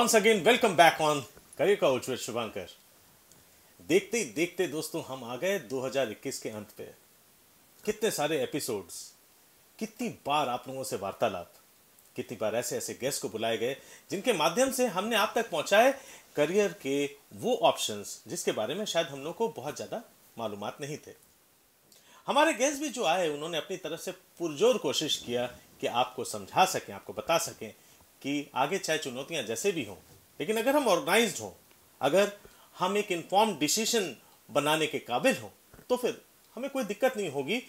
Once again welcome back on career का with Shubhankar देखते ही देखते दोस्तों हम आ गए 2021 के अंत पे कितने सारे एपिसोड्स कितनी बार आप लोगों से वार्तालाप कितनी बार ऐसे ऐसे गेस्ट को बुलाए गए जिनके माध्यम से हमने आप तक पहुंचाए करियर के वो ऑप्शंस जिसके बारे में शायद हम लोग को बहुत ज़्यादा मालूम नहीं थे हमारे गेस्ट भी जो आए उन्होंने अपनी तरफ से पुरजोर कोशिश किया कि आपको समझा सकें आपको बता सकें कि आगे चाहे चुनौतियां जैसे भी हों लेकिन अगर हम ऑर्गेनाइज हों अगर हम एक इन्फॉर्म डिसीजन बनाने के काबिल हों तो फिर हमें कोई दिक्कत नहीं होगी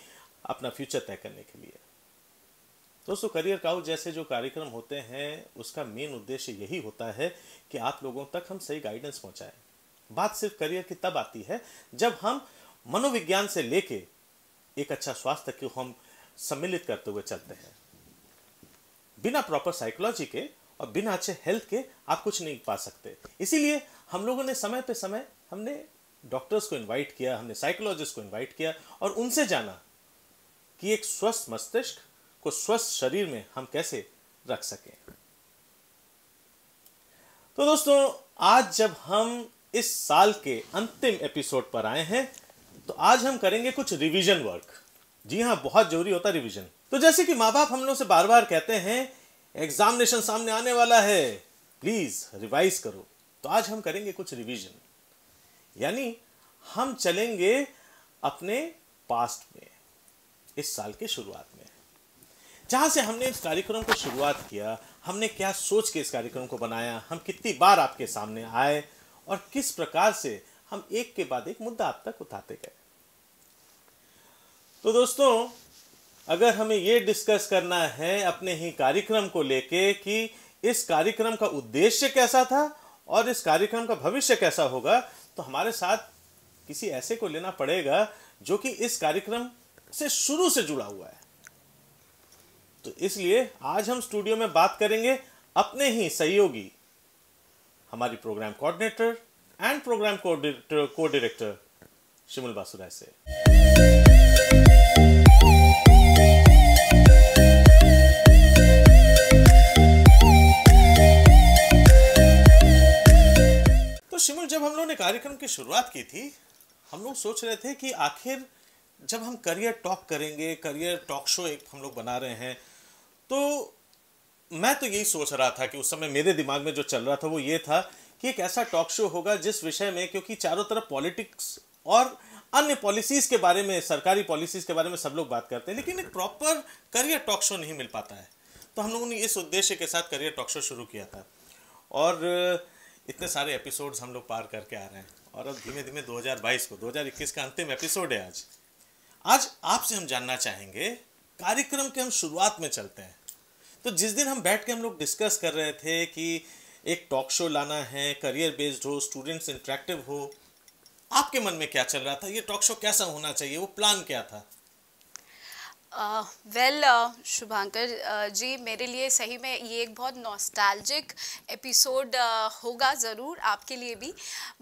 अपना फ्यूचर तय करने के लिए दोस्तों करियर काउल जैसे जो कार्यक्रम होते हैं उसका मेन उद्देश्य यही होता है कि आप लोगों तक हम सही गाइडेंस पहुंचाएं बात सिर्फ करियर की तब आती है जब हम मनोविज्ञान से लेके एक अच्छा स्वास्थ्य को हम सम्मिलित करते हुए चलते हैं बिना प्रॉपर साइकोलॉजी के और बिना अच्छे हेल्थ के आप कुछ नहीं पा सकते इसीलिए हम लोगों ने समय पे समय हमने डॉक्टर्स को इनवाइट किया हमने साइकोलॉजिस्ट को इनवाइट किया और उनसे जाना कि एक स्वस्थ मस्तिष्क को स्वस्थ शरीर में हम कैसे रख सकें तो दोस्तों आज जब हम इस साल के अंतिम एपिसोड पर आए हैं तो आज हम करेंगे कुछ रिवीजन वर्क जी हाँ बहुत जरूरी होता है रिवीजन तो जैसे कि माँ बाप हम लोग से बार बार कहते हैं एग्जामिनेशन सामने आने वाला है प्लीज़ रिवाइज करो तो आज हम करेंगे कुछ रिवीजन यानी हम चलेंगे अपने पास्ट में इस साल के शुरुआत में जहां से हमने इस कार्यक्रम को शुरुआत किया हमने क्या सोच के इस कार्यक्रम को बनाया हम कितनी बार आपके सामने आए और किस प्रकार से हम एक के बाद एक मुद्दा आप तक उठाते गए तो दोस्तों अगर हमें ये डिस्कस करना है अपने ही कार्यक्रम को लेके कि इस कार्यक्रम का उद्देश्य कैसा था और इस कार्यक्रम का भविष्य कैसा होगा तो हमारे साथ किसी ऐसे को लेना पड़ेगा जो कि इस कार्यक्रम से शुरू से जुड़ा हुआ है तो इसलिए आज हम स्टूडियो में बात करेंगे अपने ही सहयोगी हमारी programme coordinator and programme coordinator co-director Shimul Basuray से शिमल जब हम लोगों ने कार्यक्रम की शुरुआत की थी हम लोग सोच रहे थे कि आखिर जब हम करियर टॉक करेंगे करियर टॉक शो एक हम लोग बना रहे हैं तो मैं तो यही सोच रहा था कि उस समय मेरे दिमाग में जो चल रहा था वो ये था कि एक ऐसा टॉक शो होगा जिस विषय में क्योंकि चारों तरफ पॉलिटिक्स और अन्य पॉलिसीज़ के बारे में सरकारी पॉलिसीज़ के बारे में सब लोग बात करते हैं लेकिन एक प्रॉपर करियर टॉक शो नहीं मिल पाता है तो हम लोगों ने इस उद्देश्य के साथ करियर टॉक शो शुरू किया था और इतने सारे एपिसोड्स हम लोग पार करके आ रहे हैं और अब धीमे धीमे 2022 को 2021 का अंतिम एपिसोड है आज आज आपसे हम जानना चाहेंगे कार्यक्रम के हम शुरुआत में चलते हैं तो जिस दिन हम बैठ के हम लोग डिस्कस कर रहे थे कि एक टॉक शो लाना है करियर बेस्ड हो स्टूडेंट्स इंट्रैक्टिव हो आपके मन में क्या चल रहा था ये टॉक शो कैसा होना चाहिए वो प्लान क्या था वेल शुभांकर जी मेरे लिए सही में ये एक बहुत नॉस्टैल्जिक एपिसोड uh, होगा ज़रूर आपके लिए भी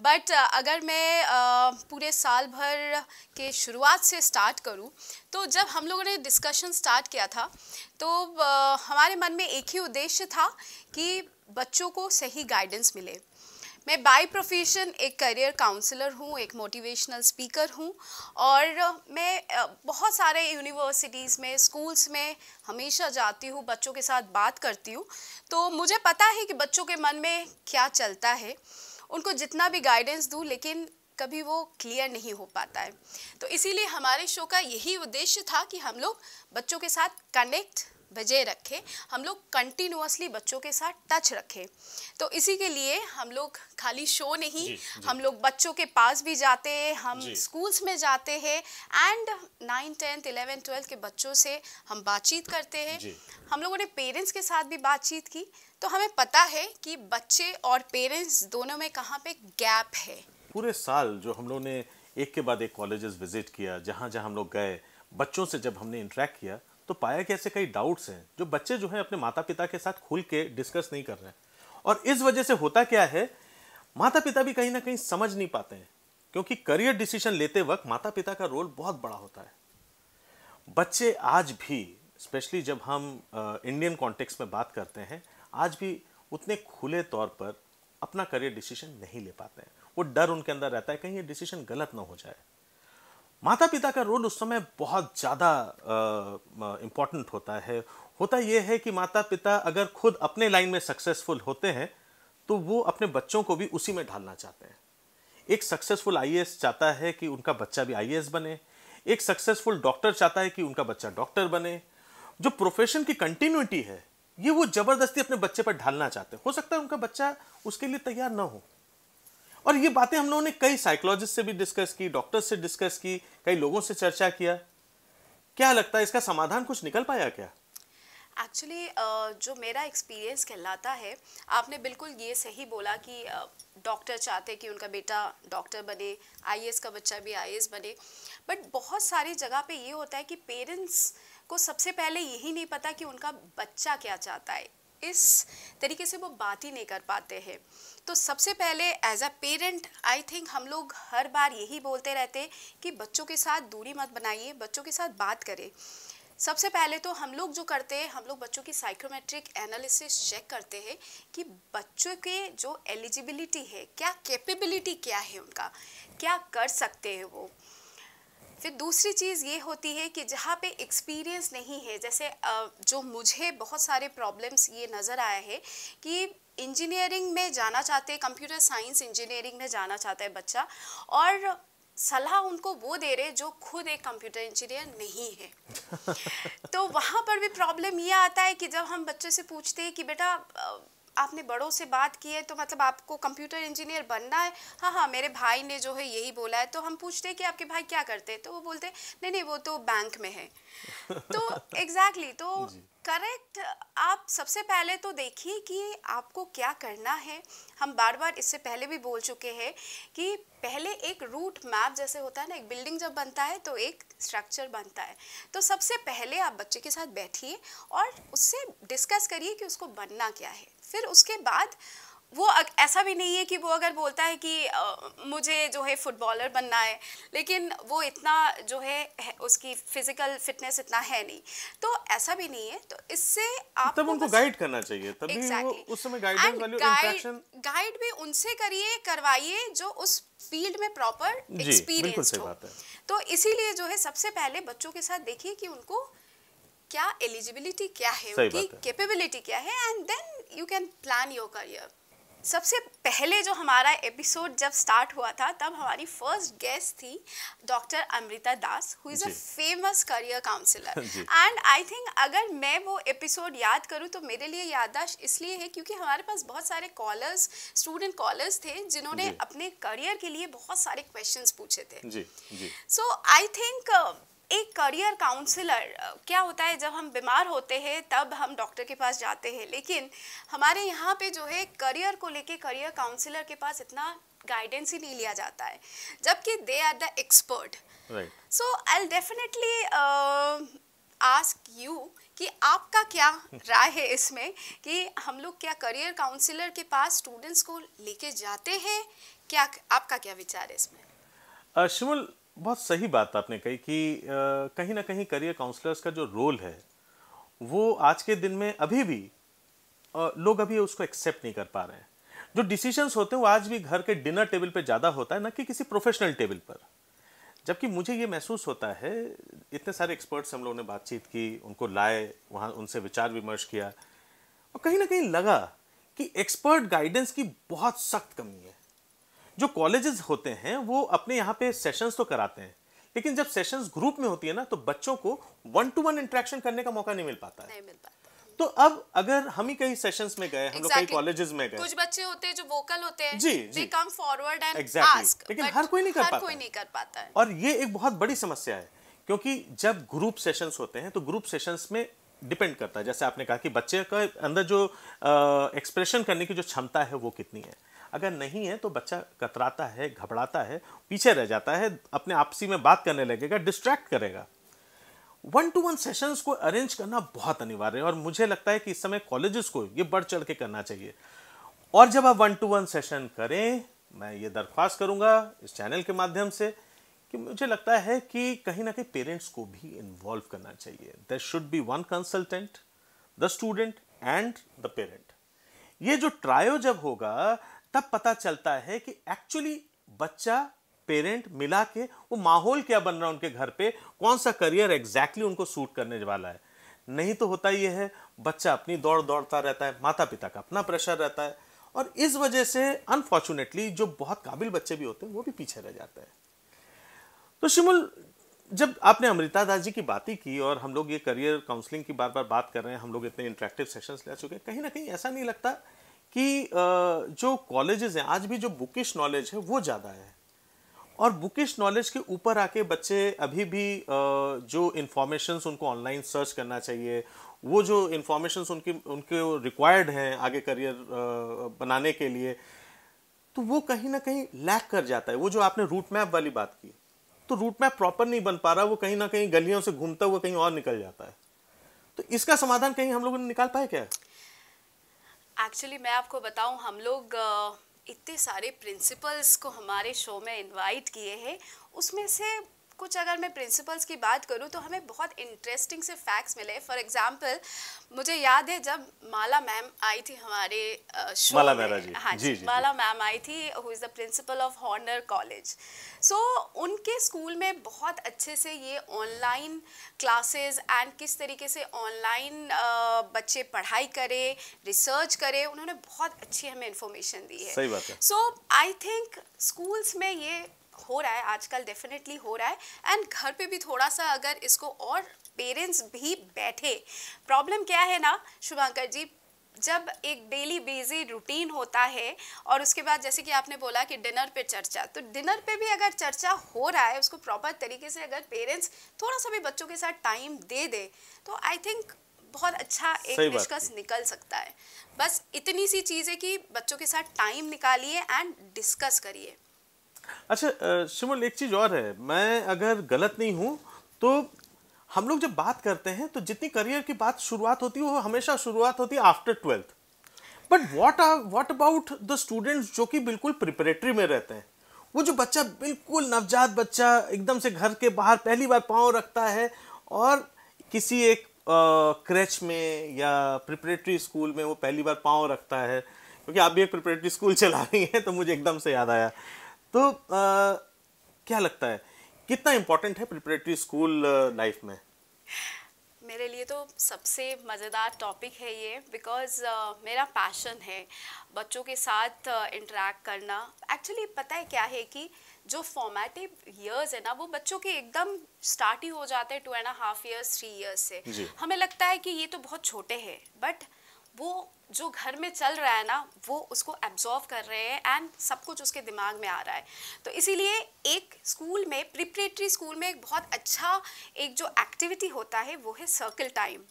बट uh, अगर मैं uh, पूरे साल भर के शुरुआत से स्टार्ट करूं तो जब हम लोगों ने डिस्कशन स्टार्ट किया था तो हमारे मन में एक ही उद्देश्य था कि बच्चों को सही गाइडेंस मिले मैं बाय प्रोफेशन एक करियर काउंसलर हूँ एक मोटिवेशनल स्पीकर हूँ और मैं बहुत सारे यूनिवर्सिटीज़ में स्कूल्स में हमेशा जाती हूँ बच्चों के साथ बात करती हूँ तो मुझे पता है कि बच्चों के मन में क्या चलता है उनको जितना भी गाइडेंस दूँ लेकिन कभी वो क्लियर नहीं हो पाता है तो इसीलिए हमारे शो का यही उद्देश्य था कि हम लोग बच्चों के साथ कनेक्ट बजे रखें हम लोग कंटिन्यूसली बच्चों के साथ टच रखें तो इसी के लिए हम लोग खाली शो नहीं जी, जी. हम लोग बच्चों के पास भी जाते हैं हम स्कूल्स में जाते हैं and nine tenth eleventh twelfth के बच्चों से हम बातचीत करते हैं हम लोगों ने पेरेंट्स के साथ भी बातचीत की तो हमें पता है कि बच्चे और पेरेंट्स दोनों में कहाँ पे गैप है पूरे साल जो हम लोग ने एक के बाद एक कॉलेजेस विजिट किया जहाँ जहाँ हम लोग गए बच्चों से जब हमने इंटरेक्ट किया तो पाया कि ऐसे कई डाउट्स हैं जो बच्चे जो हैं अपने माता पिता के साथ खुल के डिस्कस नहीं कर रहे हैं और इस वजह से होता क्या है माता पिता भी कहीं ना कहीं समझ नहीं पाते हैं क्योंकि करियर डिसीजन लेते वक्त माता पिता का रोल बहुत बड़ा होता है बच्चे आज भी स्पेशली जब हम इंडियन कॉन्टेक्स में बात करते हैं आज भी उतने खुले तौर पर अपना करियर डिसीजन नहीं ले पाते हैं वो डर उनके अंदर रहता है कहीं ये डिसीजन गलत ना हो जाए माता पिता का रोल उस समय बहुत ज़्यादा इम्पॉर्टेंट होता है होता यह है कि माता पिता अगर खुद अपने लाइन में सक्सेसफुल होते हैं तो वो अपने बच्चों को भी उसी में ढालना चाहते हैं एक सक्सेसफुल आई चाहता है कि उनका बच्चा भी आई बने एक सक्सेसफुल डॉक्टर चाहता है कि उनका बच्चा डॉक्टर बने जो प्रोफेशन की कंटिन्यूटी है ये वो ज़बरदस्ती अपने बच्चे पर ढालना चाहते हैं हो सकता है उनका बच्चा उसके लिए तैयार ना हो और ये बातें हम लोगों ने कई साइकोलॉजिस्ट से भी डिस्कस की डॉक्टर्स से डिस्कस की कई लोगों से चर्चा किया क्या लगता है इसका समाधान कुछ निकल पाया क्या एक्चुअली uh, जो मेरा एक्सपीरियंस कहलाता है आपने बिल्कुल ये सही बोला कि डॉक्टर uh, चाहते कि उनका बेटा डॉक्टर बने आई का बच्चा भी आई बने बट बहुत सारी जगह पे ये होता है कि पेरेंट्स को सबसे पहले यही नहीं पता कि उनका बच्चा क्या चाहता है इस तरीके से वो बात ही नहीं कर पाते हैं तो सबसे पहले as a parent I think हम लोग हर बार यही बोलते रहते कि बच्चों के साथ दूरी मत बनाइए बच्चों के साथ बात करें सबसे पहले तो हम लोग जो करते हैं हम लोग बच्चों की साइकोमेट्रिक एनालिसिस चेक करते हैं कि बच्चों के जो एलिजिबिलिटी है क्या कैपेबिलिटी क्या है उनका क्या कर सकते हैं वो फिर दूसरी चीज़ ये होती है कि जहाँ पे एक्सपीरियंस नहीं है जैसे जो मुझे बहुत सारे प्रॉब्लम्स ये नज़र आया है कि इंजीनियरिंग में जाना चाहते हैं कंप्यूटर साइंस इंजीनियरिंग में जाना चाहता है बच्चा और सलाह उनको वो दे रहे जो खुद एक कंप्यूटर इंजीनियर नहीं है तो वहाँ पर भी प्रॉब्लम ये आता है कि जब हम बच्चों से पूछते हैं कि बेटा आपने बड़ों से बात की है तो मतलब आपको कंप्यूटर इंजीनियर बनना है हाँ हाँ मेरे भाई ने जो है यही बोला है तो हम पूछते हैं कि आपके भाई क्या करते हैं तो वो बोलते नहीं नहीं वो तो बैंक में है तो एग्जैक्टली exactly, तो करेक्ट आप सबसे पहले तो देखिए कि आपको क्या करना है हम बार बार इससे पहले भी बोल चुके हैं कि पहले एक रूट मैप जैसे होता है ना एक बिल्डिंग जब बनता है तो एक स्ट्रक्चर बनता है तो सबसे पहले आप बच्चे के साथ बैठिए और उससे डिस्कस करिए कि उसको बनना क्या है फिर उसके बाद वो ऐसा भी नहीं है कि वो अगर बोलता है कि आ, मुझे जो है फुटबॉलर बनना है लेकिन वो इतना जो है, है उसकी फिजिकल फिटनेस इतना है नहीं तो ऐसा भी नहीं है तो इससे आप तब उनको गाइड करना चाहिए तभी exactly. वो उस समय गाइडेंस वाली गाइड भी उनसे करिए करवाइए जो उस फील्ड में प्रॉपर एक्सपीरियंस तो इसीलिए जो है सबसे पहले बच्चों के साथ देखिए कि उनको क्या एलिजिबिलिटी क्या है उनकी कैपेबिलिटी क्या है and then you can plan your career सबसे पहले जो हमारा एपिसोड जब स्टार्ट हुआ था तब हमारी फर्स्ट गेस्ट थी doctor Amrita Das who is a famous career counsellor and I think अगर मैं वो एपिसोड याद करूँ तो मेरे लिए याददाश्त इसलिए है क्योंकि हमारे पास बहुत सारे कॉलर्स स्टूडेंट कॉलर्स थे जिन्होंने अपने करियर के लिए बहुत सारे क्वेश्चन पूछे थे सो आई थिंक एक करियर काउंसलर uh, क्या होता है जब हम बीमार होते हैं तब हम डॉक्टर के पास जाते हैं लेकिन हमारे यहाँ पे जो है करियर को लेके करियर काउंसलर के पास इतना गाइडेंस ही नहीं लिया जाता है जबकि they are the expert so I definitely ask you कि आपका क्या राय है इसमें कि हम लोग क्या करियर काउंसलर के पास स्टूडेंट्स को लेके जाते हैं क्या आपका क्या विचार है इसमें शिमुल uh, बहुत सही बात आपने कही कि कहीं ना कहीं करियर काउंसलर्स का जो रोल है वो आज के दिन में अभी भी लोग अभी उसको एक्सेप्ट नहीं कर पा रहे हैं जो डिसीजंस होते हैं वो आज भी घर के डिनर टेबल पे ज़्यादा होता है ना कि किसी प्रोफेशनल टेबल पर जबकि मुझे ये महसूस होता है इतने सारे एक्सपर्ट्स हम लोगों ने बातचीत की उनको लाए वहाँ उनसे विचार विमर्श किया और कहीं ना कहीं लगा कि एक्सपर्ट गाइडेंस की बहुत सख्त कमी है जो कॉलेजेस होते हैं वो अपने यहाँ पे सेशंस तो कराते हैं लेकिन जब सेशंस ग्रुप में होती है ना तो बच्चों को वन टू वन इंट्रैक्शन करने का मौका नहीं मिल पाता है नहीं मिल पाता तो अब अगर हम ही कहीं सेशंस में गए हम लोग कहीं कॉलेजेस में गए कुछ बच्चे होते हैं जो वोकल होते हैं जी जी कम फॉरवर्ड एंड आस्क लेकिन हर कोई नहीं कर पाता कोई नहीं कर पाता है और ये एक बहुत बड़ी समस्या है क्योंकि जब ग्रुप सेशंस होते हैं तो ग्रुप सेशंस में डिपेंड करता है जैसे आपने कहा कि बच्चे का अंदर जो एक्सप्रेशन करने की जो क्षमता है वो कितनी है अगर नहीं है तो बच्चा कतराता है घबराता है पीछे रह जाता है अपने आपसी में बात करने लगेगा डिस्ट्रैक्ट करेगा वन टू वन सेशंस को अरेंज करना बहुत अनिवार्य है और मुझे लगता है कि इस समय कॉलेजेस को ये बढ़ चढ़ के करना चाहिए और जब आप वन टू वन सेशन करें मैं ये दरख्वास्त करूंगा इस चैनल के माध्यम से कि मुझे लगता है कि कहीं ना कहीं पेरेंट्स को भी इन्वॉल्व करना चाहिए there should be one consultant the student and the parent ये जो ट्रायो जब होगा तब पता चलता है कि एक्चुअली बच्चा पेरेंट मिला के वो माहौल क्या बन रहा है उनके घर पे कौन सा करियर एग्जैक्टली उनको सूट करने वाला है नहीं तो होता ये है बच्चा अपनी दौड़ दौड़ता रहता है माता पिता का अपना प्रेशर रहता है और इस वजह से अनफॉर्चुनेटली जो बहुत काबिल बच्चे भी होते हैं वो भी पीछे रह जाते हैं तो शिमुल जब आपने अमृता दास जी की बात ही की और हम लोग ये करियर काउंसलिंग की बार बार बात कर रहे हैं हम लोग इतने इंटरेक्टिव सेशंस ले चुके हैं कहीं ना कहीं ऐसा नहीं लगता कि जो कॉलेजेस हैं आज भी जो बुकिश नॉलेज है वो ज़्यादा है और बुकिश नॉलेज के ऊपर आके बच्चे अभी भी जो इन्फॉर्मेशंस उनको ऑनलाइन सर्च करना चाहिए वो जो इन्फॉर्मेशंस उनकी उनके रिक्वायर्ड हैं आगे करियर बनाने के लिए तो वो कहीं ना कहीं लैक कर जाता है वो जो आपने रूट मैप वाली बात की तो रूट मैप प्रॉपर नहीं बन पा रहा वो कहीं ना कहीं गलियों से घूमता हुआ कहीं और निकल जाता है तो इसका समाधान कहीं हम लोगों ने निकाल पाया क्या एक्चुअली मैं आपको बताऊं हम लोग इतने सारे प्रिंसिपल्स को हमारे शो में इनवाइट किए हैं उसमें से कुछ अगर मैं प्रिंसिपल्स की बात करूँ तो हमें बहुत इंटरेस्टिंग से फैक्ट्स मिले फॉर एग्जाम्पल मुझे याद है जब माला मैम आई थी हमारे शो माला में जी, हाँ जी, जी, माला मैम आई थी who is the principal of Horner college सो उनके स्कूल में बहुत अच्छे से ये ऑनलाइन क्लासेस एंड किस तरीके से ऑनलाइन बच्चे पढ़ाई करें रिसर्च करें उन्होंने बहुत अच्छी हमें इन्फॉर्मेशन दी है सही बात है सो आई थिंक स्कूल्स में ये हो रहा है आजकल डेफिनेटली हो रहा है एंड घर पे भी थोड़ा सा अगर इसको और पेरेंट्स भी बैठे प्रॉब्लम क्या है ना शुभांकर जी जब एक डेली बेजी रूटीन होता है और उसके बाद जैसे कि आपने बोला कि डिनर पे चर्चा तो डिनर पे भी अगर चर्चा हो रहा है उसको प्रॉपर तरीके से अगर पेरेंट्स थोड़ा सा भी बच्चों के साथ टाइम दे दे तो आई थिंक बहुत अच्छा एक निष्कर्ष निकल सकता है बस इतनी सी चीज़ है कि बच्चों के साथ टाइम निकालिए एंड डिस्कस करिए अच्छा शिमल एक चीज़ और है मैं अगर गलत नहीं हूँ तो हम लोग जब बात करते हैं तो जितनी करियर की बात शुरुआत होती है वो हमेशा शुरुआत होती है after twelfth but what what about the students जो कि बिल्कुल प्रिपरेटरी में रहते हैं वो जो बच्चा बिल्कुल नवजात बच्चा एकदम से घर के बाहर पहली बार पाँव रखता है और किसी एक क्रेच में या प्रिपरेटरी स्कूल में वो पहली बार पाँव रखता है क्योंकि आप भी एक प्रिपरेटरी स्कूल चला रही हैं तो मुझे एकदम से याद आया तो आ, क्या लगता है कितना इम्पोर्टेंट है प्रिपरेटरी स्कूल लाइफ में मेरे लिए तो सबसे मज़ेदार टॉपिक है ये बिकॉज़ uh, मेरा पैशन है बच्चों के साथ इंटरेक्ट uh, करना एक्चुअली पता है क्या है कि जो फॉर्मेटिव ईयर्स है ना वो बच्चों के एकदम स्टार्ट ही हो जाते हैं two and half years three years से हमें लगता है कि ये तो बहुत छोटे हैं बट वो जो घर में चल रहा है ना वो उसको एब्जॉर्व कर रहे हैं एंड सब कुछ उसके दिमाग में आ रहा है तो इसीलिए एक स्कूल में प्रिपरेटरी स्कूल में एक बहुत अच्छा एक जो एक्टिविटी होता है वो है सर्कल टाइम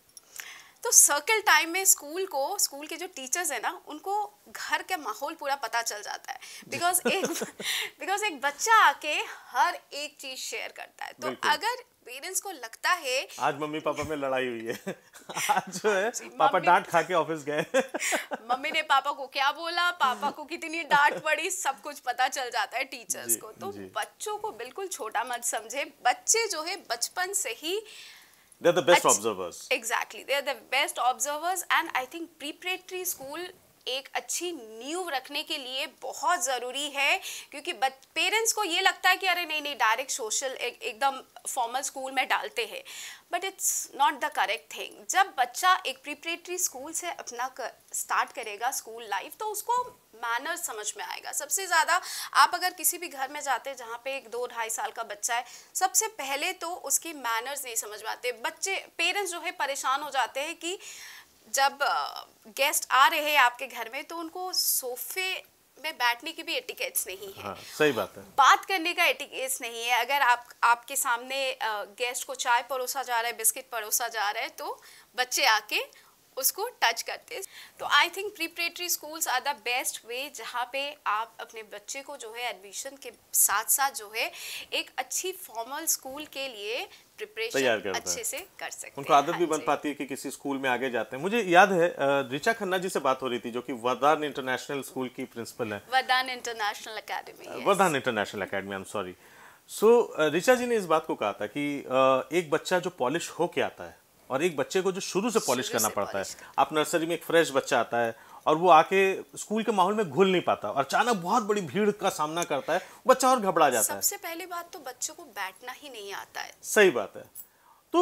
तो सर्कल टाइम में स्कूल को स्कूल के जो टीचर्स हैं ना उनको घर का माहौल पूरा पता चल जाता है बिकॉज एक बिकॉज एक बच्चा आके हर एक चीज शेयर करता है तो अगर पेरेंट्स को लगता है आज मम्मी पापा में लड़ाई हुई है आज जो है पापा डांट खा के ऑफिस गए मम्मी ने पापा को क्या बोला पापा को कितनी डांट पड़ी सब कुछ पता चल जाता है टीचर्स को तो बच्चों को बिल्कुल छोटा मत समझे बच्चे जो है बचपन से ही They're the best observers. Exactly. They're the best observers and I think preparatory school एक अच्छी नींव रखने के लिए बहुत ज़रूरी है क्योंकि पेरेंट्स को ये लगता है कि अरे नहीं नहीं डायरेक्ट सोशल एक, एकदम फॉर्मल स्कूल में डालते हैं but it's not the correct thing जब बच्चा एक प्रिपरेटरी स्कूल से अपना कर, स्टार्ट करेगा स्कूल लाइफ तो उसको मैनर्स समझ में आएगा सबसे ज़्यादा आप अगर किसी भी घर में जाते हैं जहाँ पे एक दो ढाई साल का बच्चा है सबसे पहले तो उसकी मैनर्स नहीं समझ पाते बच्चे पेरेंट्स जो है परेशान हो जाते हैं कि जब गेस्ट आ रहे हैं आपके घर में तो उनको सोफे में बैठने की भी एटिकेट्स नहीं है हाँ, सही बात है बात करने का एटिकेट्स नहीं है अगर आप आपके सामने गेस्ट को चाय परोसा जा रहा है बिस्किट परोसा जा रहा है तो बच्चे आके उसको टच करते तो I think preparatory schools are the best way जहाँ पे आप अपने बच्चे को जो है एडमिशन के साथ साथ जो है एक अच्छी फॉर्मल स्कूल के लिए प्रिपरेशन अच्छे से कर सकते उनको आदत भी हाँ बन पाती है कि किसी स्कूल में आगे जाते हैं मुझे याद है ऋचा खन्ना जी से बात हो रही थी जो कि वरदान इंटरनेशनल स्कूल की प्रिंसिपल है Vardaan International Academy Vardaan International Academy I am sorry so Richa ji ने इस बात को कहा था कि एक बच्चा जो पॉलिश होके आता है और एक बच्चे को जो शुरू से पॉलिश करना पड़ता है आप नर्सरी में एक फ्रेश बच्चा आता है और वो आके स्कूल के माहौल में घुल नहीं पाता और अचानक बहुत बड़ी भीड़ का सामना करता है बच्चा और घबरा जाता है सबसे पहली बात तो बच्चों को बैठना ही नहीं आता है सही बात है तो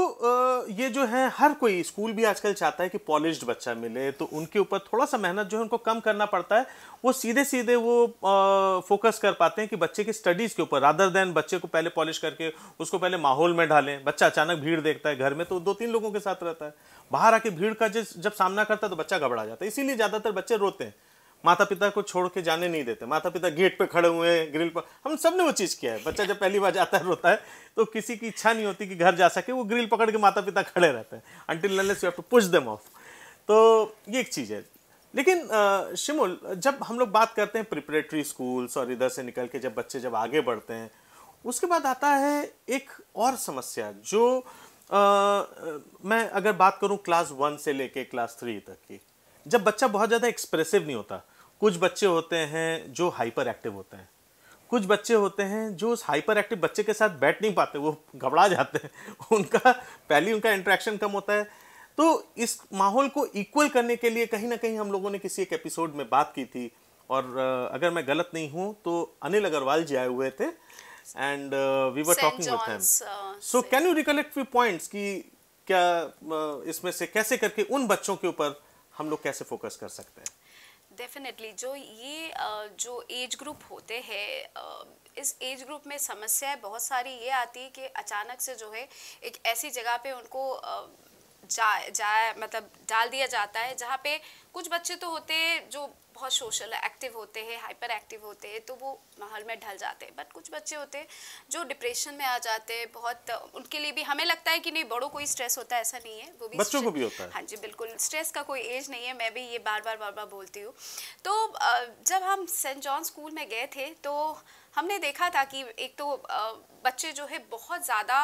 ये जो है हर कोई स्कूल भी आजकल चाहता है कि पॉलिश बच्चा मिले तो उनके ऊपर थोड़ा सा मेहनत जो है उनको कम करना पड़ता है वो सीधे सीधे वो फोकस कर पाते हैं कि बच्चे की स्टडीज़ के ऊपर रादर देन बच्चे को पहले पॉलिश करके उसको पहले माहौल में ढालें बच्चा अचानक भीड़ देखता है घर में तो दो तीन लोगों के साथ रहता है बाहर आके भीड़ का जब सामना करता है तो बच्चा घबरा जाता है इसीलिए ज़्यादातर बच्चे रोते हैं माता पिता को छोड़ के जाने नहीं देते माता पिता गेट पे खड़े हुए हैं ग्रिल पर हम सब ने वो चीज़ किया है बच्चा जब पहली बार जाता है रोता है तो किसी की इच्छा नहीं होती कि घर जा सके वो ग्रिल पकड़ के माता पिता खड़े रहते हैं until unless you have to push them off तो ये एक चीज़ है लेकिन शिमुल जब हम लोग बात करते हैं प्रिपरेटरी स्कूल्स और इधर से निकल के जब बच्चे जब आगे बढ़ते हैं उसके बाद आता है एक और समस्या जो आ, मैं अगर बात करूं क्लास वन से लेके क्लास थ्री तक की जब बच्चा बहुत ज़्यादा एक्सप्रेसिव नहीं होता कुछ बच्चे होते हैं जो हाइपर एक्टिव होते हैं कुछ बच्चे होते हैं जो उस हाइपर एक्टिव बच्चे के साथ बैठ नहीं पाते वो घबरा जाते हैं उनका पहले उनका इंट्रैक्शन कम होता है तो इस माहौल को इक्वल करने के लिए कहीं ना कहीं हम लोगों ने किसी एक एपिसोड में बात की थी और अगर मैं गलत नहीं हूँ तो अनिल अग्रवाल जी आए हुए थे and we were talking with him so can you recollect few points कि क्या uh, इसमें से कैसे करके उन बच्चों के ऊपर हम लोग कैसे फोकस कर सकते हैं डेफिनेटली जो ये जो एज ग्रुप होते हैं इस एज ग्रुप में समस्याएं बहुत सारी ये आती है कि अचानक से जो है एक ऐसी जगह पे उनको जा जाए मतलब डाल दिया जाता है जहाँ पे कुछ बच्चे तो होते हैं जो बहुत सोशल एक्टिव होते हैं हाइपर एक्टिव होते हैं तो वो माहौल में ढल जाते हैं बट कुछ बच्चे होते हैं जो डिप्रेशन में आ जाते हैं बहुत उनके लिए भी हमें लगता है कि नहीं बड़ों को ही स्ट्रेस होता है ऐसा नहीं है वो भी बच्चों को भी होता है हाँ जी बिल्कुल स्ट्रेस का कोई एज नहीं है मैं भी ये बार बार बार बार बोलती हूँ तो जब हम सेंट जॉन स्कूल में गए थे तो हमने देखा था कि एक तो बच्चे जो है बहुत ज़्यादा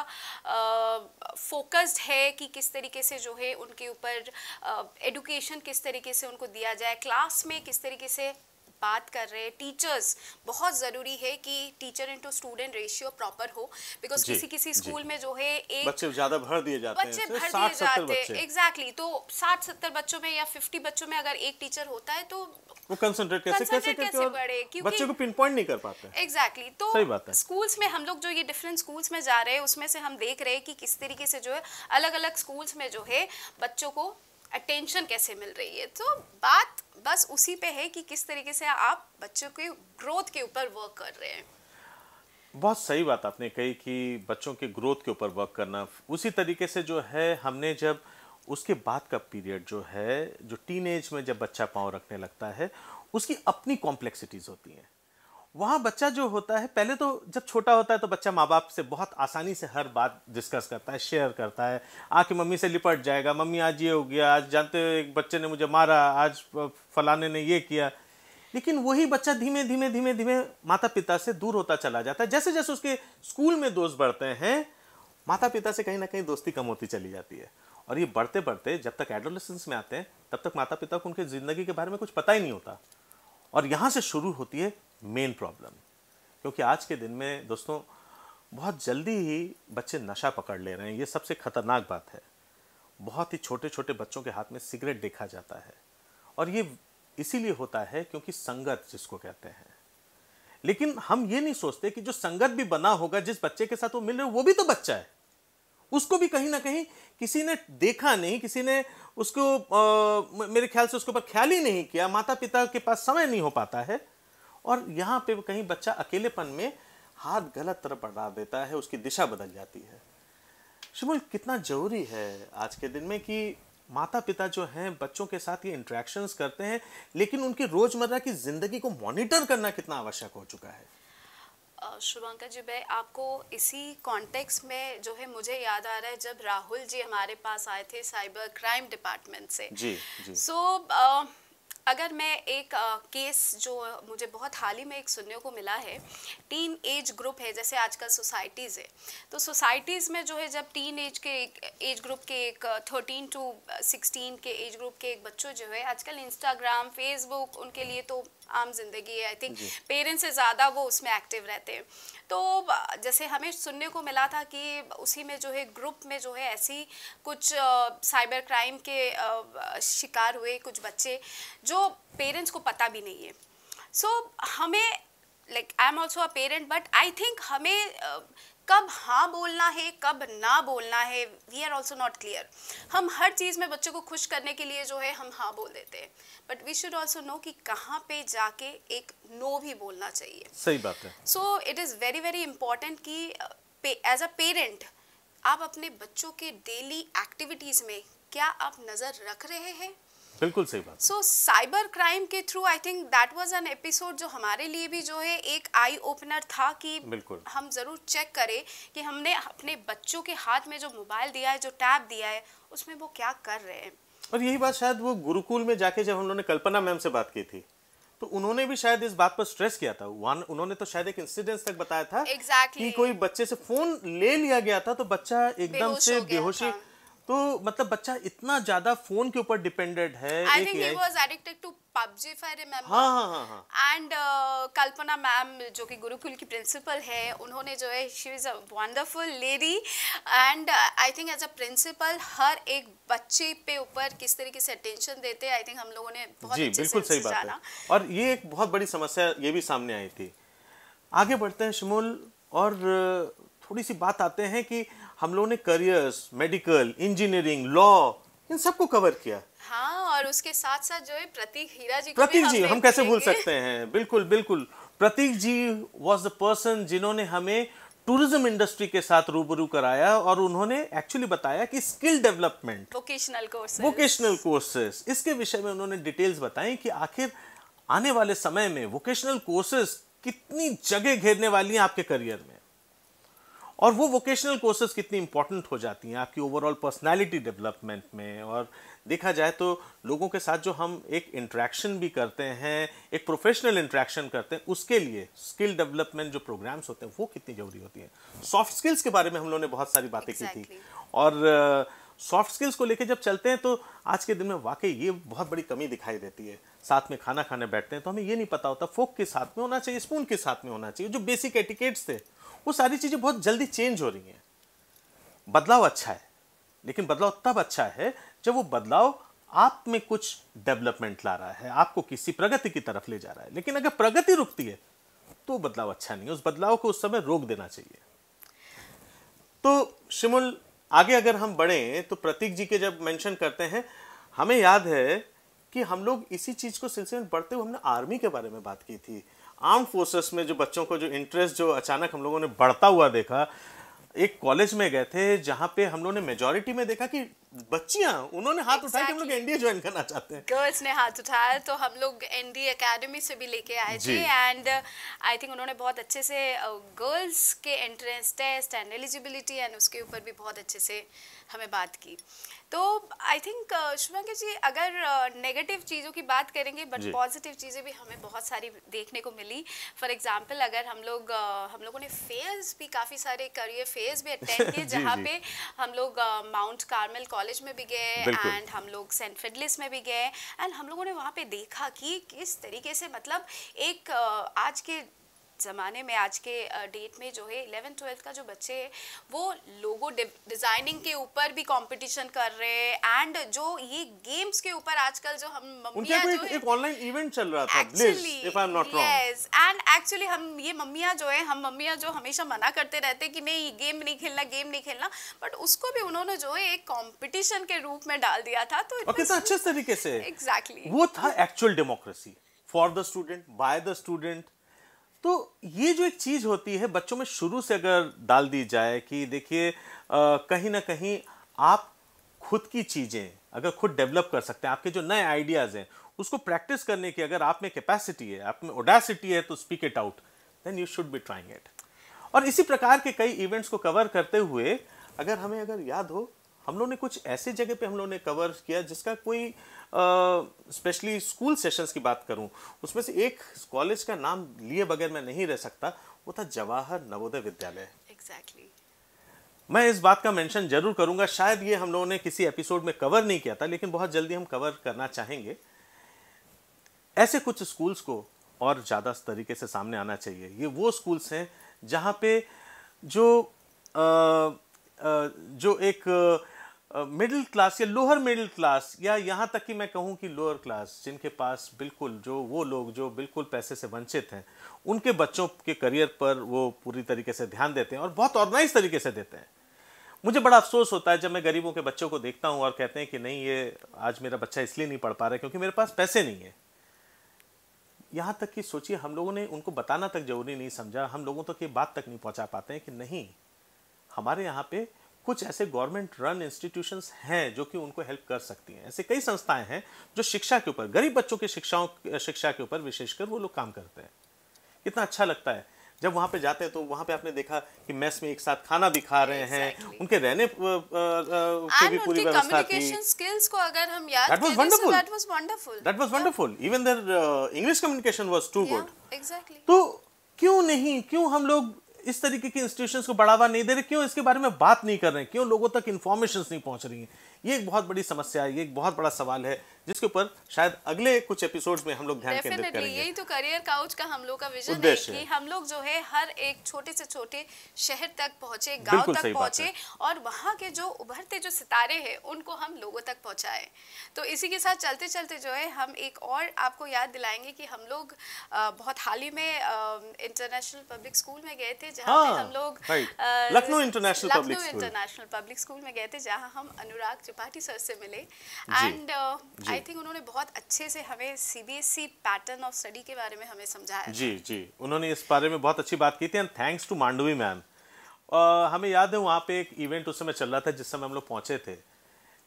फोकस्ड है कि किस तरीके से जो है उनके ऊपर एडुकेशन किस तरीके से उनको दिया जाए क्लास में किस तरीके से बात कर रहे हैं टीचर्स बहुत ज़रूरी है कि teacher into student ratio proper हो बिकॉज किसी किसी स्कूल में जो है एक बच्चे ज़्यादा भर दिए जाते बच्चे भर दिए जाते हैं एग्जैक्टली तो साठ सत्तर बच्चों में या फिफ्टी बच्चों में अगर एक टीचर होता है तो वो कंसंट्रेट कैसे कैसे कैसे बढ़े क्योंकि बच्चे को पिन पॉइंट नहीं कर पाते एग्जैक्टली exactly, तो सही बात है स्कूल्स में हम लोग जो ये डिफरेंट स्कूल्स में जा रहे हैं उसमें से हम देख रहे हैं कि किस तरीके से जो है अलग अलग स्कूल्स में जो है बच्चों को अटेंशन कैसे मिल रही है तो बात बस उसी पे है कि किस तरीके से आप बच्चों के ग्रोथ के ऊपर वर्क कर रहे हैं बहुत सही बात आपने कही कि बच्चों के ग्रोथ के ऊपर वर्क करना उसी तरीके से जो है हमने जब उसके बाद का पीरियड जो है जो टीनेज में जब बच्चा पाँव रखने लगता है उसकी अपनी कॉम्प्लेक्सिटीज़ होती हैं वहाँ बच्चा जो होता है पहले तो जब छोटा होता है तो बच्चा माँ बाप से बहुत आसानी से हर बात डिस्कस करता है शेयर करता है आके मम्मी से लिपट जाएगा मम्मी आज ये हो गया आज जानते हो एक बच्चे ने मुझे मारा आज फलाने ने ये किया लेकिन वही बच्चा धीमे धीमे धीमे धीमे माता पिता से दूर होता चला जाता है जैसे जैसे उसके स्कूल में दोस्त बढ़ते हैं माता पिता से कहीं ना कहीं दोस्ती कम होती चली जाती है और ये बढ़ते बढ़ते जब तक एडोलेसेंस में आते हैं तब तक माता पिता को उनकी ज़िंदगी के बारे में कुछ पता ही नहीं होता और यहाँ से शुरू होती है मेन प्रॉब्लम क्योंकि आज के दिन में दोस्तों बहुत जल्दी ही बच्चे नशा पकड़ ले रहे हैं ये सबसे खतरनाक बात है बहुत ही छोटे छोटे बच्चों के हाथ में सिगरेट देखा जाता है और ये इसीलिए होता है क्योंकि संगत जिसको कहते हैं लेकिन हम ये नहीं सोचते कि जो संगत भी बना होगा जिस बच्चे के साथ वो मिल रहे वो भी तो बच्चा है उसको भी कहीं ना कहीं किसी ने देखा नहीं किसी ने उसको आ, मेरे ख्याल से उसके ऊपर ख्याल ही नहीं किया माता पिता के पास समय नहीं हो पाता है और यहाँ पे कहीं बच्चा अकेलेपन में हाथ गलत तरफ बढ़ा देता है उसकी दिशा बदल जाती है शिमुल कितना ज़रूरी है आज के दिन में कि माता पिता जो हैं बच्चों के साथ ये इंट्रैक्शंस करते हैं लेकिन उनकी रोज़मर्रा की ज़िंदगी को मॉनिटर करना कितना आवश्यक हो चुका है शुभंकर जी भाई आपको इसी कॉन्टेक्स में जो है मुझे याद आ रहा है जब राहुल जी हमारे पास आए थे साइबर क्राइम डिपार्टमेंट से जी जी सो so, uh, अगर मैं एक आ, केस जो मुझे बहुत हाल ही में एक सुनने को मिला है टीन एज ग्रुप है जैसे आजकल सोसाइटीज़ है तो सोसाइटीज़ में जो है जब टीन एज के एक एज ग्रुप के एक थर्टीन टू सिक्सटीन के एज ग्रुप के एक बच्चों जो है आजकल इंस्टाग्राम फेसबुक उनके लिए तो आम जिंदगी है आई थिंक पेरेंट्स से ज़्यादा वो उसमें एक्टिव रहते हैं तो जैसे हमें सुनने को मिला था कि उसी में जो है ग्रुप में जो है ऐसी कुछ साइबर क्राइम के शिकार हुए कुछ बच्चे जो पेरेंट्स को पता भी नहीं है सो so, हमें like I am also a parent but I think हमें आ, कब हाँ बोलना है कब ना बोलना है we are also not clear हम हर चीज़ में बच्चों को खुश करने के लिए जो है हम हाँ बोल देते हैं but we should also know कि कहाँ पे जाके एक नो भी बोलना चाहिए सही बात है so it is very very important कि एज अ पेरेंट आप अपने बच्चों के डेली एक्टिविटीज़ में क्या आप नज़र रख रहे हैं बिल्कुल सही बात सो साइबर क्राइम के through I think that was an episode जो हमारे लिए भी जो है एक आई ओपनर था कि बिल्कुल हम जरूर चेक करें कि हमने अपने बच्चों के हाथ में जो मोबाइल दिया है जो टैब दिया है उसमें वो क्या कर रहे हैं और यही बात शायद वो गुरुकुल में जाके जब उन्होंने कल्पना मैम से बात की थी तो उन्होंने भी शायद इस बात पर स्ट्रेस किया था वन उन्होंने तो शायद एक इंसिडेंस तक बताया था exactly. कि कोई बच्चे से फोन ले लिया गया था तो बच्चा एकदम से बेहोशी तो मतलब बच्चा इतना ज्यादा फोन के ऊपर डिपेंडेड है I think he was addicted to PUBG Kalpana ma'am जो कि गुरुकुल की प्रिंसिपल है उन्होंने जो है she is a wonderful lady and I think as a principal हर एक बच्चे पे ऊपर किस तरीके से अटेंशन देते हैं आई थिंक हम लोगों ने बहुत जी बिल्कुल सही बात है और ये एक बहुत बड़ी समस्या ये भी सामने आई थी आगे बढ़ते हैं शिमुल और थोड़ी सी बात आते हैं कि हम लोगों ने करियर्स मेडिकल इंजीनियरिंग लॉ इन सबको कवर किया हाँ और उसके साथ साथ जो है प्रतीक हीरा जी प्रतीक जी हम कैसे भूल सकते हैं बिल्कुल बिल्कुल Prateek ji was the person जिन्होंने हमें टूरिज्म इंडस्ट्री के साथ रूबरू कराया और उन्होंने एक्चुअली बताया कि skill development vocational course vocational courses इसके विषय में उन्होंने डिटेल्स बताई कि आखिर आने वाले समय में वोकेशनल कोर्सेस कितनी जगह घेरने वाली हैं आपके करियर में और वो वोकेशनल कोर्सेज कितनी इंपॉर्टेंट हो जाती हैं आपकी ओवरऑल पर्सनालिटी डेवलपमेंट में और देखा जाए तो लोगों के साथ जो हम एक इंट्रैक्शन भी करते हैं एक प्रोफेशनल इंट्रैक्शन करते हैं उसके लिए स्किल डेवलपमेंट जो प्रोग्राम्स होते हैं वो कितनी ज़रूरी होती हैं सॉफ्ट स्किल्स के बारे में हम लोगों ने बहुत सारी बातें exactly. की थी और सॉफ्ट uh, स्किल्स को लेकर जब चलते हैं तो आज के दिन में वाकई ये बहुत बड़ी कमी दिखाई देती है साथ में खाना खाने बैठते हैं तो हमें ये नहीं पता होता फोक के साथ में होना चाहिए स्पून के साथ में होना चाहिए जो बेसिक एटिकेट्स थे वो सारी चीज़ें बहुत जल्दी चेंज हो रही हैं बदलाव अच्छा है लेकिन बदलाव तब अच्छा है जब वो बदलाव आप में कुछ डेवलपमेंट ला रहा है आपको किसी प्रगति की तरफ ले जा रहा है लेकिन अगर प्रगति रुकती है तो बदलाव अच्छा नहीं है उस बदलाव को उस समय रोक देना चाहिए तो शिमुल आगे अगर हम बढ़े तो प्रतीक जी के जब मेंशन करते हैं हमें याद है कि हम लोग इसी चीज़ को सिलसिले में बढ़ते हुए हमने आर्मी के बारे में बात की थी आर्म फोर्सेस में जो बच्चों को जो इंटरेस्ट जो अचानक हम लोगों ने बढ़ता हुआ देखा एक कॉलेज में गए थे जहाँ पे हम लोगों ने मेजोरिटी में देखा कि बच्चियां उन्होंने हाथ exactly. उठाया कि हम लोग एनडीए ज्वाइन करना चाहते हैं गर्ल्स ने हाथ उठाया तो हम लोग एनडीए एकेडमी से भी लेके आए थे एंड आई थिंक उन्होंने बहुत अच्छे से गर्ल्स uh, के entrance test and eligibility and उसके ऊपर भी बहुत अच्छे से हमें बात की तो आई थिंक uh, शुभंकर जी अगर नेगेटिव uh, चीज़ों की बात करेंगे बट पॉजिटिव चीज़ें भी हमें बहुत सारी देखने को मिली फॉर एग्जांपल अगर हम लोग uh, हम लोगों ने फेयर्स भी काफ़ी सारे करिए फेयर्स भी अटेंड किए जहाँ पे हम लोग माउंट कार्मल कॉलेज में भी गए एंड हम लोग सेंट फिडलिस में भी गए एंड हम लोगों ने वहाँ पे देखा कि किस तरीके से मतलब एक आज के ज़माने में आज के डेट में जो है इलेवेंथ ट्वेल्थ का जो बच्चे है वो लोगो डिज़ाइनिंग के ऊपर भी कंपटीशन कर रहे हैं एंड जो ये गेम्स के ऊपर आजकल जो हम मम्मियाँ जो एक ऑनलाइन इवेंट चल रहा था यस एंड एक्चुअली हम ये मम्मियाँ जो है हम मम्मियाँ जो हमेशा मना करते रहते कि नहीं गेम नहीं खेलना गेम नहीं खेलना बट उसको भी उन्होंने जो है एक कॉम्पिटिशन के रूप में डाल दिया था तो कितना अच्छे तरीके से एग्जैक्टली वो था actual democracy for the student by the student तो ये जो एक चीज़ होती है बच्चों में शुरू से अगर डाल दी जाए कि देखिए कहीं ना कहीं आप खुद की चीज़ें अगर खुद डेवलप कर सकते हैं आपके जो नए आइडियाज़ हैं उसको प्रैक्टिस करने की अगर आप में कैपेसिटी है आप में ओडासिटी है तो speak it out then you should be trying it और इसी प्रकार के कई इवेंट्स को कवर करते हुए अगर हमें अगर याद हो हम लोग ने कुछ ऐसे जगह पे हम लोग ने कवर किया जिसका कोई स्पेशली स्कूल सेशंस की बात करूं उसमें से एक कॉलेज का नाम लिए बगैर मैं नहीं रह सकता वो था जवाहर नवोदय विद्यालय एग्जैक्टली मैं इस बात का मेंशन जरूर करूंगा शायद ये हम लोगों ने किसी एपिसोड में कवर नहीं किया था लेकिन बहुत जल्दी हम कवर करना चाहेंगे ऐसे कुछ स्कूल्स को और ज़्यादा तरीके से सामने आना चाहिए ये वो स्कूल्स हैं जहाँ पे जो आ, आ, जो एक मिडिल क्लास या लोअर मिडिल क्लास या यहाँ तक कि मैं कहूँ कि लोअर क्लास जिनके पास बिल्कुल जो वो लोग जो बिल्कुल पैसे से वंचित हैं उनके बच्चों के करियर पर वो पूरी तरीके से ध्यान देते हैं और बहुत ऑर्गेनाइज तरीके से देते हैं मुझे बड़ा अफसोस होता है जब मैं गरीबों के बच्चों को देखता हूँ और कहते हैं कि नहीं ये आज मेरा बच्चा इसलिए नहीं पढ़ पा रहा क्योंकि मेरे पास पैसे नहीं है यहाँ तक कि सोचिए हम लोगों ने उनको बताना तक जरूरी नहीं समझा हम लोगों तक ये बात तक नहीं पहुँचा पाते हैं कि नहीं हमारे यहाँ पे कुछ ऐसे गवर्नमेंट रन इंस्टीट्यूशंस हैं जो कि उनको हेल्प कर सकती हैं ऐसे कई संस्थाएं हैं जो शिक्षा के ऊपर गरीब बच्चों की शिक्षाओं शिक्षा के ऊपर विशेषकर वो लोग काम करते हैं कितना अच्छा लगता है जब वहाँ पे जाते हैं तो वहाँ पे आपने देखा कि मेस में एक साथ खाना भी खा रहे हैं exactly. उनके रहने की भी पूरी व्यवस्था थी स्किल्स को अगर हम याद that was wonderful that was wonderful that was wonderful even their English communication was too good exactly तो क्यों नहीं क्यों हम लोग इस तरीके के इंस्टीट्यूशंस को बढ़ावा नहीं दे रहे क्यों इसके बारे में बात नहीं कर रहे हैं क्यों लोगों तक इन्फॉर्मेशन नहीं पहुंच रही है ये एक बहुत बड़ी समस्या है ये एक बहुत बड़ा सवाल है जिसके ऊपर शायद अगले कुछ एपिसोड्स में हम लोग ध्यान केंद्रित करेंगे यही तो करियर काउच का हम लोग का विजन है कि हम लोग जो है हर एक छोटे से छोटे शहर तक पहुंचे गांव तक पहुंचे और वहां के जो उभरते जो सितारे हैं उनको हम लोगों तक पहुंचाए तो इसी के साथ चलते चलते जो है हम एक और आपको याद दिलाएंगे कि हम लोग बहुत हाल ही में इंटरनेशनल पब्लिक स्कूल में गए थे जहाँ हम लोग Lucknow international Lucknow international public school में गए थे जहाँ हम अनुराग त्रिपाठी सर से मिले एंड आई थिंक उन्होंने बहुत अच्छे से हमें सीबीएसई पैटर्न ऑफ स्टडी के बारे में हमें समझाया जी जी उन्होंने इस बारे में बहुत अच्छी बात की थी and thanks to Mandvi ma'am हमें याद है वहाँ पे एक इवेंट उस समय चल रहा था जिस समय हम लोग पहुंचे थे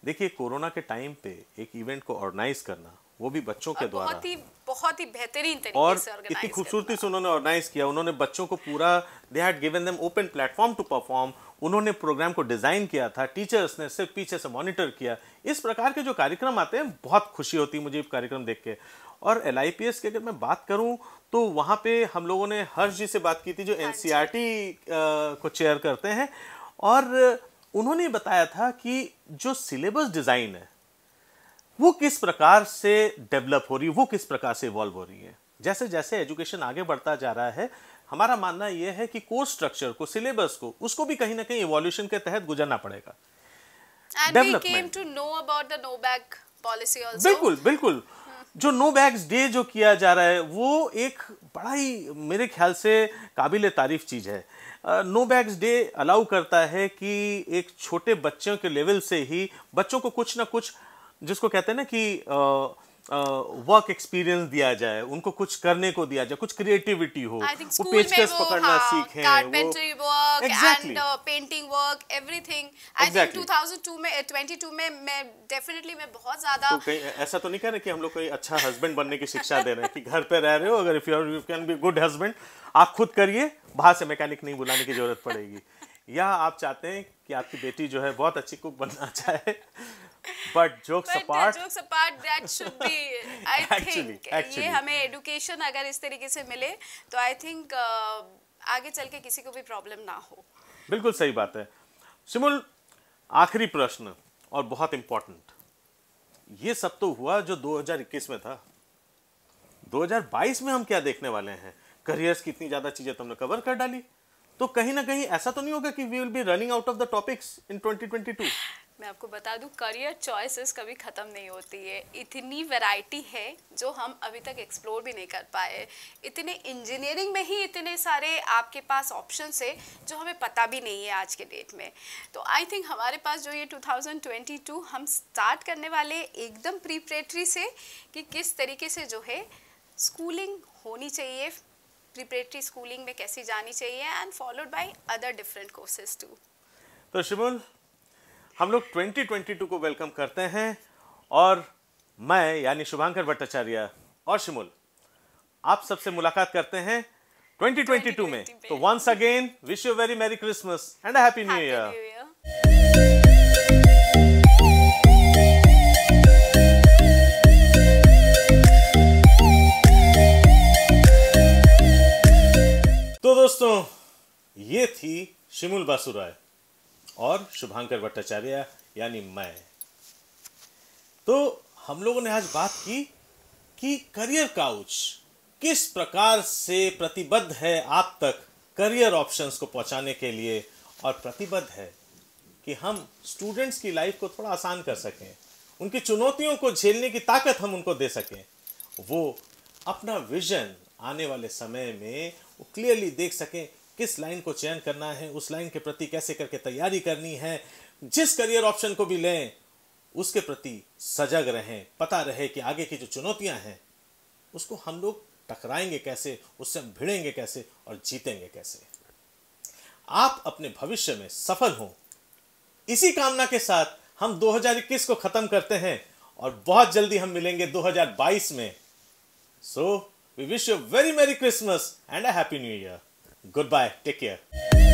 देखिए कोरोना के टाइम पे एक इवेंट को ऑर्गेनाइज करना वो भी बच्चों के द्वारा बहुत ही बहुत ही बेहतरीन तरीके और से इतनी खूबसूरती से उन्होंने ऑर्गेनाइज किया उन्होंने बच्चों को पूरा दे had given them open platform to perform उन्होंने प्रोग्राम को डिज़ाइन किया था टीचर्स ने सिर्फ पीछे से मॉनिटर किया इस प्रकार के जो कार्यक्रम आते हैं बहुत खुशी होती है मुझे कार्यक्रम देख के और एल आई पी एस की अगर मैं बात करूँ तो वहाँ पे हम लोगों ने हर्ष जी से बात की थी जो एन सी आर टी को चेयर करते हैं और उन्होंने बताया था कि जो सिलेबस डिज़ाइन है वो किस प्रकार से डेवलप हो रही है वो किस प्रकार से इवॉल्व हो रही है जैसे जैसे एजुकेशन आगे बढ़ता जा रहा है हमारा मानना यह है कि कोर्स स्ट्रक्चर को सिलेबस को उसको भी कहीं ना कहीं इवोल्यूशन के तहत गुजरना पड़ेगा बिल्कुल बिल्कुल जो नो बैग्स डे जो किया जा रहा है वो एक बड़ा ही मेरे ख्याल से काबिल तारीफ चीज़ है नो बैग्स डे अलाउ करता है कि एक छोटे बच्चों के लेवल से ही बच्चों को कुछ ना कुछ जिसको कहते हैं ना कि uh, वर्क एक्सपीरियंस दिया जाए उनको कुछ करने को दिया जाए कुछ क्रिएटिविटी हो वो पेचकस पकड़ना सीखे सीखें work and painting work everything I think 2002 में 22 में मैं डेफिनेटली मैं बहुत ज्यादा तो ऐसा तो नहीं कह रहे कि हम लोग कोई अच्छा हस्बैंड बनने की शिक्षा दे रहे हैं कि घर पे रह रहे हो अगर if you can be good husband आप खुद करिए बाहर से मैकेनिक नहीं बुलाने की जरूरत पड़ेगी या आप चाहते हैं कि आपकी बेटी जो है बहुत अच्छी कुक बनना चाहे but jokes apart jokes apart that should be I think ये हमें एडुकेशन अगर इस तरीके से मिले तो आई थिंक uh, आगे चल के किसी को भी प्रॉब्लम ना हो बिल्कुल सही बात है सिमुल आखिरी प्रश्न और बहुत इंपॉर्टेंट ये सब तो हुआ जो 2021 में था 2022 में हम क्या देखने वाले हैं करियर्स की इतनी ज़्यादा चीज़ें तुमने कवर कर डाली तो कहीं ना कहीं ऐसा तो नहीं होगा कि we will be running out of the topics in 2022 मैं आपको बता दूं करियर चॉइसेस कभी ख़त्म नहीं होती है इतनी वैरायटी है जो हम अभी तक एक्सप्लोर भी नहीं कर पाए इतने इंजीनियरिंग में ही इतने सारे आपके पास ऑप्शन है जो हमें पता भी नहीं है आज के डेट में तो आई थिंक हमारे पास जो ये 2022 हम स्टार्ट करने वाले एकदम प्रिपरेटरी से कि किस तरीके से जो है स्कूलिंग होनी चाहिए प्रिपरेटरी स्कूलिंग में कैसी जानी चाहिए and followed by other different courses too तो शिमुल हम लोग 2022 को वेलकम करते हैं और मैं यानी शुभांकर भट्टाचार्य और शिमुल आप सबसे मुलाकात करते हैं 2022 में तो once again wish you very merry Christmas and happy new year तो दोस्तों ये थी शिमुल बासुराय और शुभांकर भट्टाचार्य यानी मैं तो हम लोगों ने आज बात की कि करियर काउच किस प्रकार से प्रतिबद्ध है आप तक करियर ऑप्शंस को पहुंचाने के लिए और प्रतिबद्ध है कि हम स्टूडेंट्स की लाइफ को थोड़ा आसान कर सकें उनकी चुनौतियों को झेलने की ताकत हम उनको दे सकें वो अपना विजन आने वाले समय में वो क्लियरली देख सकें किस लाइन को चयन करना है उस लाइन के प्रति कैसे करके तैयारी करनी है जिस करियर ऑप्शन को भी लें उसके प्रति सजग रहें पता रहे कि आगे की जो चुनौतियां हैं उसको हम लोग टकराएंगे कैसे उससे हम भिड़ेंगे कैसे और जीतेंगे कैसे आप अपने भविष्य में सफल हों इसी कामना के साथ हम 2021 को खत्म करते हैं और बहुत जल्दी हम मिलेंगे 2022 में so we wish you very merry Christmas and a happy new year goodbye take care